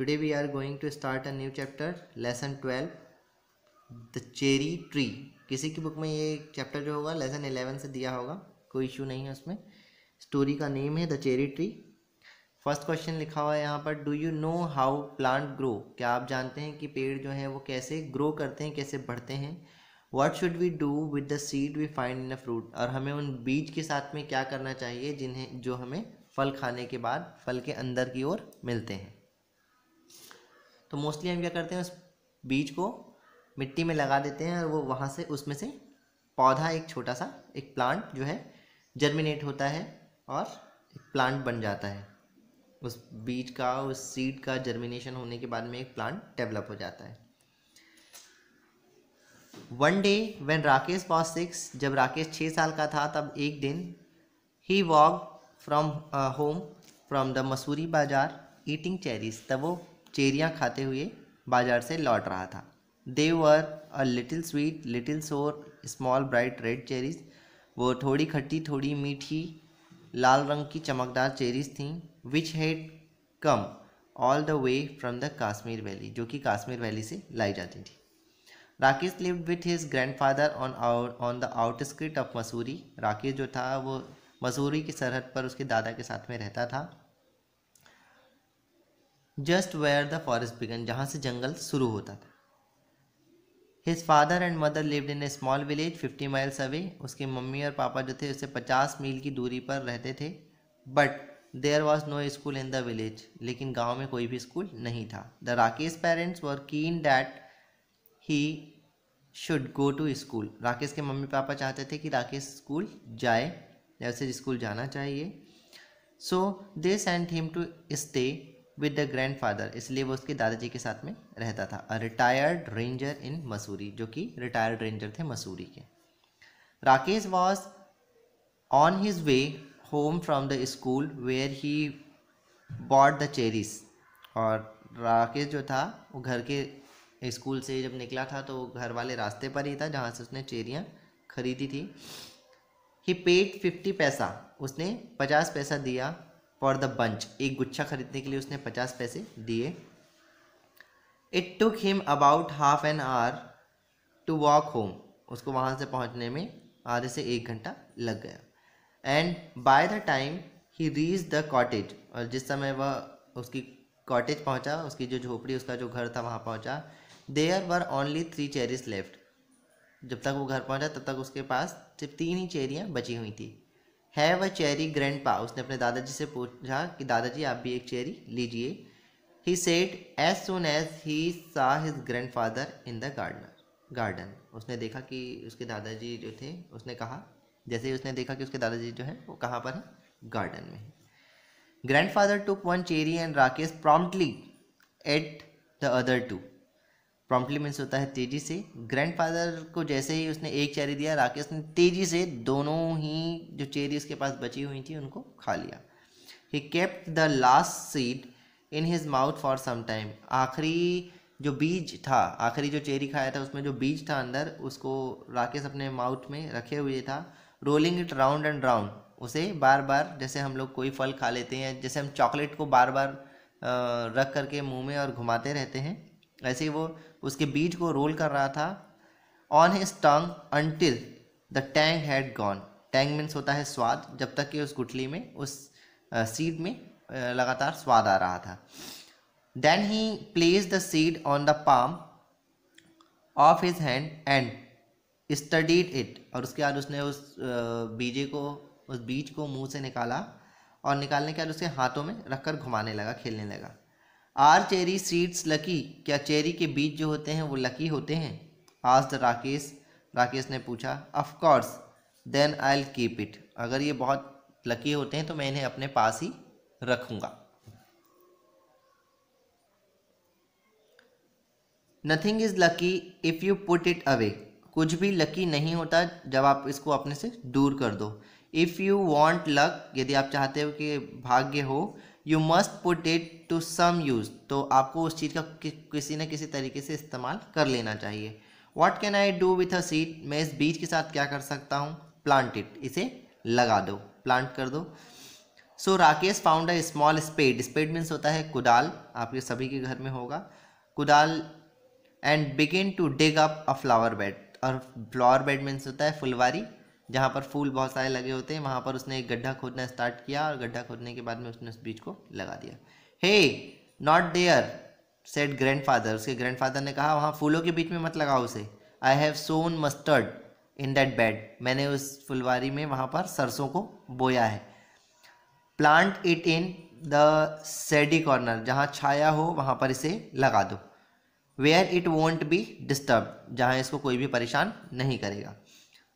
Today we are going to start a new chapter lesson twelve the cherry tree किसी की book में ये chapter जो होगा लेसन एलेवन से दिया होगा कोई इशू नहीं है उसमें स्टोरी का नेम है the cherry tree first question लिखा हुआ है यहाँ पर do you know how plant grow क्या आप जानते हैं कि पेड़ जो है वो कैसे ग्रो करते हैं कैसे बढ़ते हैं what should we do with the seed we find in a fruit और हमें उन बीज के साथ में क्या करना चाहिए जिन्हें जो हमें फल खाने के बाद फल के अंदर की ओर मिलते हैं तो मोस्टली हम क्या करते हैं उस बीज को मिट्टी में लगा देते हैं और वो वहाँ से उसमें से पौधा एक छोटा सा एक प्लांट जो है जर्मिनेट होता है और एक प्लांट बन जाता है उस बीज का उस सीड का जर्मिनेशन होने के बाद में एक प्लांट डेवलप हो जाता है one day when Rakesh was six जब राकेश छः साल का था तब एक दिन ही walk from home from the Mussoorie bazaar eating cherries तब वो चेरियाँ खाते हुए बाजार से लौट रहा था they were a little sweet little sour small bright red cherries वो थोड़ी खट्टी थोड़ी मीठी लाल रंग की चमकदार चेरीज थी which had come all the way from the Kashmir valley जो कि काश्मीर वैली से लाई जाती थी Rakesh live with his grandfather on on the outskirt of Mussoorie Rakesh जो था वो मसूरी की सरहद पर उसके दादा के साथ में रहता था just where the forest began जहाँ से जंगल शुरू होता था his father and mother lived in a small village fifty miles away उसके मम्मी और पापा जो थे उससे पचास मील की दूरी पर रहते थे but there was no school in the village लेकिन गाँव में कोई भी स्कूल नहीं था the Rakesh parents were keen that he should go to school Rakesh के मम्मी पापा चाहते थे कि राकेश स्कूल जाए या उसे स्कूल जाना चाहिए so they sent him to stay with the grandfather इसलिए वो उसके दादाजी के साथ में रहता था a retired ranger in Mussoorie जो कि रिटायर्ड रेंजर थे मसूरी के Rakesh was on his way home from the school where he bought the cherries और राकेश जो था वो घर के स्कूल से जब निकला था तो घर वाले रास्ते पर ही था जहाँ से उसने चेरियाँ खरीदी थी ही पेड फिफ्टी पैसा उसने पचास पैसा दिया फॉर द बंच एक गुच्छा खरीदने के लिए उसने पचास पैसे दिए it took him about half an hour to walk home उसको वहाँ से पहुँचने में आधे से एक घंटा लग गया and by the time he reach the cottage और जिस समय वह उसकी कॉटेज पहुँचा उसकी जो झोपड़ी उसका जो घर था वहाँ पहुँचा there were only three cherries left जब तक वो घर पहुँचा तब तक उसके पास सिर्फ तीन ही चेरियाँ बची हुई थी हैव अ चेरी ग्रैंड पा उसने अपने दादाजी से पूछा कि दादाजी आप भी एक चेरी लीजिए he set as soon as he saw his grandfather in the gardener garden उसने देखा कि उसके दादाजी जो थे उसने कहा जैसे ही उसने देखा कि उसके दादाजी जो है वो कहाँ पर है गार्डन में है grandfather took one cherry and Rakesh promptly ate the other two promptly means होता है तेज़ी से ग्रैंडफादर को जैसे ही उसने एक चेरी दिया राकेश ने तेज़ी से दोनों ही जो चेरी उसके पास बची हुई थी उनको खा लिया he kept the last seed in his mouth for some time आखिरी जो बीज था आखिरी जो चेरी खाया था उसमें जो बीज था अंदर उसको राकेश अपने माउथ में रखे हुए था rolling it round and round उसे बार बार जैसे हम लोग कोई फल खा लेते हैं जैसे हम चॉकलेट को बार बार रख करके मुंह में और घुमाते रहते हैं ऐसे ही वो उसके बीज को रोल कर रहा था on his tongue until the tang had gone tang means होता है स्वाद जब तक कि उस गुठली में उस सीड में लगातार स्वाद आ रहा था then he place the seed on the palm of his hand and studied it और उसके बाद उसने उस बीजे को उस बीज को मुंह से निकाला और निकालने के बाद उसके हाथों में रखकर घुमाने लगा खेलने लगा आर चेरी सीड्स लकी क्या चेरी के बीज जो होते हैं वो लकी होते हैं आज द राकेश राकेश ने पूछा course then I'll keep it अगर ये बहुत लकी होते हैं तो मैं इन्हें अपने पास ही रखूँगा nothing is lucky if you put it away कुछ भी लकी नहीं होता जब आप इसको अपने से दूर कर दो इफ़ यू वॉन्ट लक यदि आप चाहते हो कि भाग्य हो you must put it to some use तो आपको उस चीज़ का कि, किसी न किसी तरीके से इस्तेमाल कर लेना चाहिए what can I do with a seed मैं इस बीज के साथ क्या कर सकता हूँ प्लांट इट इसे लगा दो प्लांट कर दो so Rakesh found a small spade spade means होता है कुदाल आपके सभी के घर में होगा कुदाल and begin to dig up a flower bed और फ्लावर बेड मीन्स होता है फुलवारी जहाँ पर फूल बहुत सारे लगे होते हैं वहाँ पर उसने एक गड्ढा खोदना स्टार्ट किया और गड्ढा खोदने के बाद में उसने उस बीज को लगा दिया hey not there said grandfather उसके ग्रैंडफादर ने कहा वहाँ फूलों के बीच में मत लगाओ उसे I have sown mustard in that bed मैंने उस फुलवारी में वहाँ पर सरसों को बोया है plant it in the shady corner जहाँ छाया हो वहाँ पर इसे लगा दो where it won't be disturb जहाँ इसको कोई भी परेशान नहीं करेगा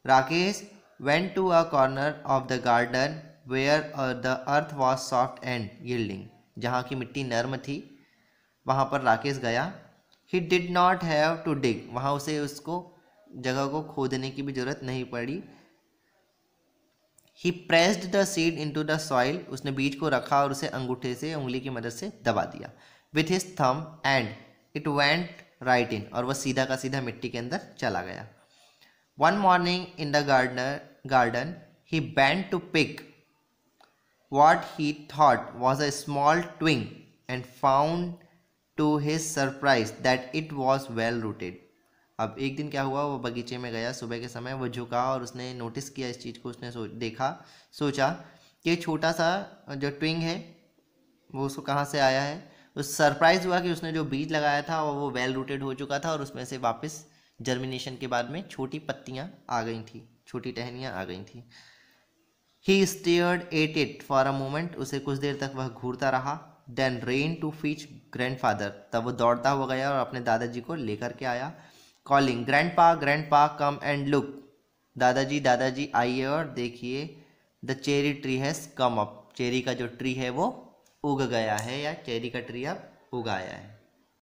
Rakesh went to a corner of the garden where uh, the earth was soft and yielding. जहाँ की मिट्टी नर्म थी वहाँ पर राकेश गया he did not have to dig वहाँ उसे उसको जगह को खोदने की भी ज़रूरत नहीं पड़ी he pressed the seed into the soil उसने बीज को रखा और उसे अंगूठे से उंगली की मदद से दबा दिया with his thumb and it went right in और वह सीधा का सीधा मिट्टी के अंदर चला गया one morning in the gardener garden, he bent to pick what he thought was a small twig and found to his surprise that it was well rooted. अब एक दिन क्या हुआ वो बगीचे में गया सुबह के समय वो झुका और उसने नोटिस किया इस चीज़ को उसने सो, देखा सोचा कि छोटा सा जो ट्विंग है वो उसको कहाँ से आया है उस सरप्राइज़ हुआ कि उसने जो बीज लगाया था वो वो वेल रूटेड हो चुका था और उसमें से वापस जर्मिनेशन के बाद में छोटी पत्तियाँ आ गई थी छोटी टहनियाँ आ गई थी he stared at it for a moment उसे कुछ देर तक वह घूरता रहा then ran to fetch grandfather तब वो दौड़ता हुआ गया और अपने दादाजी को लेकर के आया कॉलिंग ग्रैंड पा ग्रैंड पा कम एंड लुक दादाजी दादाजी आइए और देखिए the cherry tree has come up cherry का जो ट्री है वो उग गया है या चेरी का ट्री अब उगाया है